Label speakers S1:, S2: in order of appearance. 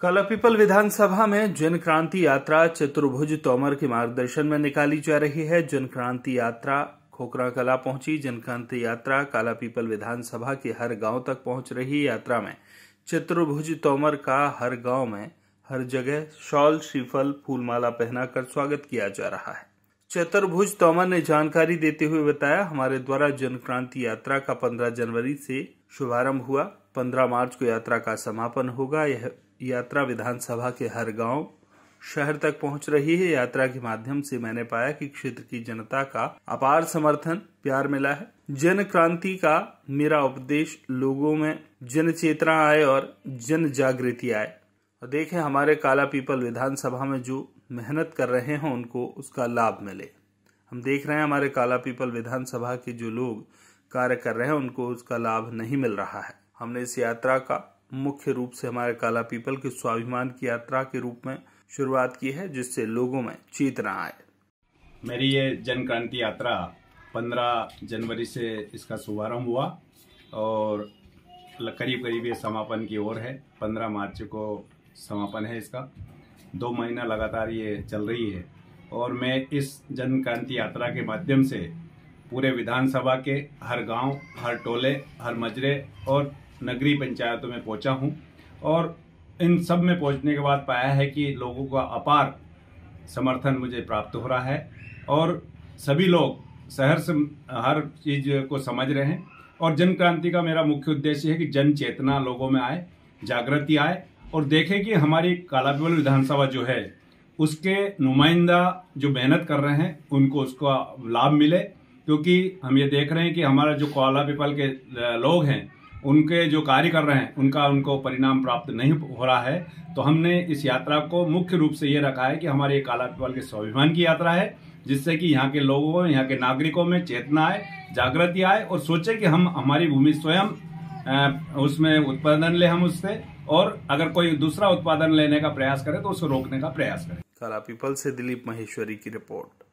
S1: कलापीपल विधानसभा में जन क्रांति यात्रा चतुर्भुज तोमर के मार्गदर्शन में निकाली जा रही है जन क्रांति यात्रा खोकरा कला पहुंची क्रांति यात्रा काला पीपल विधानसभा के हर गांव तक पहुंच रही यात्रा में चतुर्भुज तोमर का हर गांव में हर जगह शॉल श्रीफल फूलमाला पहनाकर स्वागत किया जा रहा है चतुर्भुज तोमर ने जानकारी देते हुए बताया हमारे द्वारा जन क्रांति यात्रा का 15 जनवरी से शुभारंभ हुआ 15 मार्च को यात्रा का समापन होगा यह यात्रा विधानसभा के हर गांव शहर तक पहुंच रही है यात्रा के माध्यम से मैंने पाया कि क्षेत्र की जनता का अपार समर्थन प्यार मिला है जन क्रांति का मेरा उपदेश लोगों में जन चेतना आए और जन जागृति आए और देखें हमारे काला पीपल विधानसभा में जो मेहनत कर रहे हैं उनको उसका लाभ मिले हम देख रहे हैं हमारे काला पीपल विधानसभा के जो लोग कार्य कर रहे हैं उनको उसका लाभ नहीं मिल रहा है हमने इस यात्रा का मुख्य रूप से हमारे काला पीपल के स्वाभिमान की यात्रा के रूप में शुरुआत की है जिससे लोगों में चेतना आए
S2: मेरी ये जन क्रांति यात्रा 15 जनवरी से इसका शुभारंभ हुआ और करीब करीब ये समापन की ओर है 15 मार्च को समापन है इसका दो महीना लगातार ये चल रही है और मैं इस जन क्रांति यात्रा के माध्यम से पूरे विधानसभा के हर गांव, हर टोले हर मजरे और नगरीय पंचायतों में पहुंचा हूं और इन सब में पहुंचने के बाद पाया है कि लोगों का अपार समर्थन मुझे प्राप्त हो रहा है और सभी लोग शहर से हर चीज़ को समझ रहे हैं और जन क्रांति का मेरा मुख्य उद्देश्य है कि जन चेतना लोगों में आए जागृति आए और देखें कि हमारी कालाबल विधानसभा जो है उसके नुमाइंदा जो मेहनत कर रहे हैं उनको उसका लाभ मिले क्योंकि हम ये देख रहे हैं कि हमारा जो काला पीपल के लोग हैं उनके जो कार्य कर रहे हैं उनका उनको परिणाम प्राप्त नहीं हो रहा है तो हमने इस यात्रा को मुख्य रूप से ये रखा है कि हमारे कालाटवाल के स्वाभिमान की यात्रा है जिससे कि यहाँ के लोगों यहाँ के नागरिकों में चेतना आए जागृति आए और सोचे कि हम हमारी भूमि स्वयं उसमें उत्पादन ले हम उससे और अगर कोई दूसरा उत्पादन लेने का प्रयास करे तो उसको रोकने का प्रयास करें काला पीपल से दिलीप महेश्वरी की रिपोर्ट